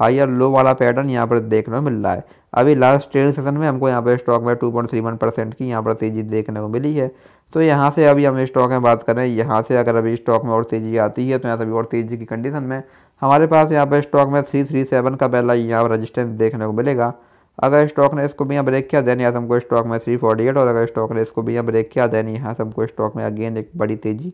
high और लो वाला pattern यहाँ पर देखने को मिल रहा है अभी लास्ट ट्रेडिंग सेशन में हमको यहाँ पर स्टॉक में two point three one percent की यहाँ पर तेज़ी देखने को मिली है तो यहाँ से अभी हम स्टॉक में बात करें यहाँ से अगर अभी स्टॉक में और तेज़ी आती है तो यहाँ से अभी और तेज़ी की कंडीशन में हमारे पास यहाँ पर स्टॉक में थ्री थ्री सेवन का पहला यहाँ पर रजिस्टेंस देखने को मिलेगा अगर स्टॉक ने इसको भी यहाँ ब्रेक किया दैन यहाँ से हमको स्टॉक में थ्री फोर्टी एट और अगर स्टॉक ने इसको भी यहाँ ब्रेक किया दैन यहाँ से हमको स्टॉक में अगेन एक बड़ी तेज़ी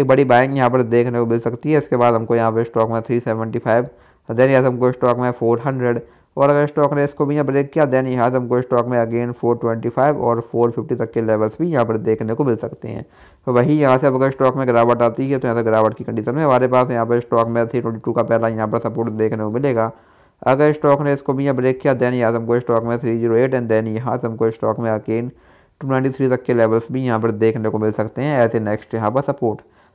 एक बड़ी बाइंग यहाँ पर देखने को मिल सकती है इसके बाद हमको यहाँ पर स्टॉक में थ्री सेवेंटी फाइव देन यहाँ को स्टॉक में फोर हंड्रेड और अगर स्टॉक ने इसको भी यहाँ ब्रेक किया देन यहाँ से हमको स्टॉक में अगेन 425 और 450 तक के लेवल्स भी यहाँ पर देखने को मिल सकते हैं तो वही यहाँ से अगर स्टॉक में गिरावट आती है तो यहाँ से गिरावट की कंडीशन में हमारे पास यहाँ पर स्टॉक में थ्री ट्वेंटी का पहला यहाँ पर सपोर्ट देखने को मिलेगा अगर स्टॉक ने इसको भी यहाँ ब्रेक किया देन यहाँ से स्टॉक में थ्री एंड देन यहाँ से हमको स्टॉक में अगेन टू तक के लेवल्स भी यहाँ पर देखने को मिल सकते हैं ऐसे नेक्स्ट यहाँ पर सपोर्ट